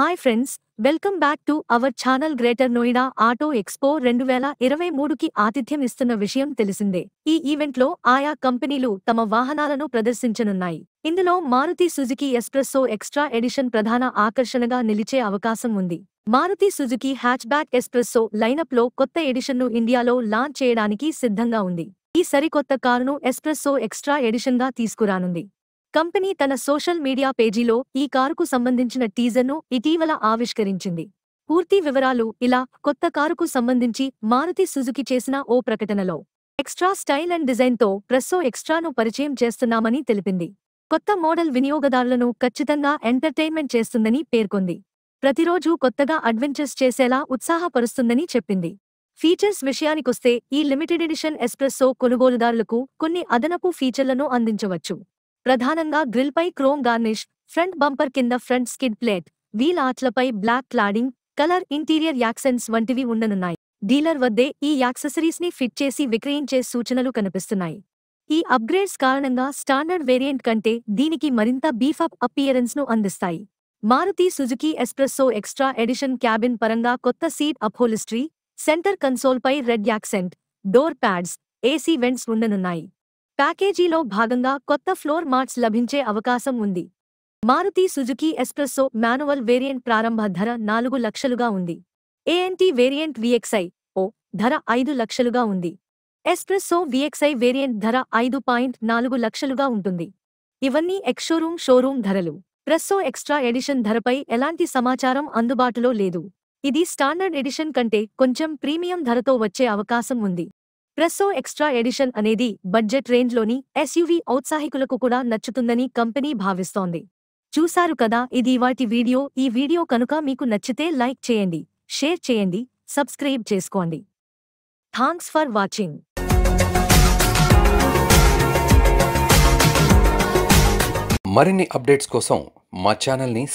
hi friends welcome back to our channel greater Noida auto expo రెండు వేల ఇరవై మూడుకి ఆతిథ్యం ఇస్తున్న విషయం తెలిసిందే ఈ ఈవెంట్లో ఆయా కంపెనీలు తమ వాహనాలను ప్రదర్శించనున్నాయి ఇందులో Maruti Suzuki SPresso extra edition ప్రధాన ఆకర్షణగా నిలిచే అవకాశం ఉంది మారుతి సుజుకి హ్యాచ్బ్యాక్ ఎస్ప్రెస్సో లైనప్లో కొత్త ఎడిషన్ను ఇండియాలో లాంచ్ చేయడానికి సిద్ధంగా ఉంది ఈ సరికొత్త కారును ఎస్ప్రెస్సో ఎక్స్ట్రా ఎడిషన్గా తీసుకురానుంది కంపెనీ తన సోషల్ మీడియా పేజీలో ఈ కారుకు సంబంధించిన టీజర్ను ఇటీవల ఆవిష్కరించింది పూర్తి వివరాలు ఇలా కొత్త కారుకు సంబంధించి మారుతి సుజుకి చేసిన ఓ ప్రకటనలో ఎక్స్ట్రా స్టైల్ అండ్ డిజైన్తో ప్రెస్సో ఎక్స్ట్రాను పరిచయం చేస్తున్నామని తెలిపింది కొత్త మోడల్ వినియోగదారులను ఖచ్చితంగా ఎంటర్టైన్మెంట్ చేస్తుందని పేర్కొంది ప్రతిరోజూ కొత్తగా అడ్వెంచర్స్ చేసేలా ఉత్సాహపరుస్తుందని చెప్పింది ఫీచర్స్ విషయానికొస్తే ఈ లిమిటెడ్ ఎడిషన్ ఎస్ప్రెస్సో కొనుగోలుదారులకు కొన్ని అదనపు ఫీచర్లను అందించవచ్చు ప్రధానంగా గ్రిల్పై క్రోమ్ గార్నిష్ ఫ్రంట్ బంపర్ కింద ఫ్రంట్ స్కిడ్ ప్లేట్ వీల్ ఆట్లపై black cladding colour interior accents వంటివి ఉండనున్నాయి డీలర్ వద్దే ఈ యాక్సెసరీస్ ని ఫిట్ చేసి విక్రయించే సూచనలు కనిపిస్తున్నాయి ఈ అప్గ్రేడ్స్ కారణంగా స్టాండర్డ్ వేరియంట్ కంటే దీనికి మరింత బీఫప్ అపియరెన్స్ ను అందిస్తాయి Maruti Suzuki SPresso extra edition cabin పరంగా కొత్త సీట్ అపోలిస్ట్రీ సెంటర్ కన్సోల్పై red accent door pads AC vents ఉండనున్నాయి ప్యాకేజీలో భాగంగా కొత్త ఫ్లోర్ మార్ట్స్ లభించే అవకాశం ఉంది Maruti Suzuki SPresso manual variant ప్రారంభ ధర నాలుగు లక్షలుగా ఉంది ఏఎన్టీ వేరియంట్ విఎక్స్ఐ ఓ ధర ఐదు లక్షలుగా ఉంది ఎస్ప్రెస్సో విఎక్స్ఐ వేరియంట్ ధర ఐదు పాయింట్ నాలుగు లక్షలుగా ఉంటుంది ఇవన్నీ ఎక్షోరూమ్ షోరూమ్ ధరలు ప్రెస్సో ఎక్స్ట్రా ఎడిషన్ ధరపై ఎలాంటి సమాచారం అందుబాటులో లేదు ఇది స్టాండర్డ్ ఎడిషన్ కంటే కొంచెం ప్రీమియం ధరతో వచ్చే అవకాశం ఉంది ప్రెస్సో ఎక్స్ట్రా ఎడిషన్ అనేది బడ్జెట్ రేంజ్లోని ఎస్యూవీ ఔత్సాహికులకు కూడా నచ్చుతుందని కంపెనీ భావిస్తోంది చూశారు కదా ఇది వాటి వీడియో ఈ వీడియో కనుక మీకు నచ్చితే లైక్ చేయండి షేర్ చేయండి సబ్స్క్రైబ్ చేసుకోండి థాంక్స్ ఫర్ వాచింగ్ మరిన్ని అప్డేట్స్ కోసం మా ఛానల్ని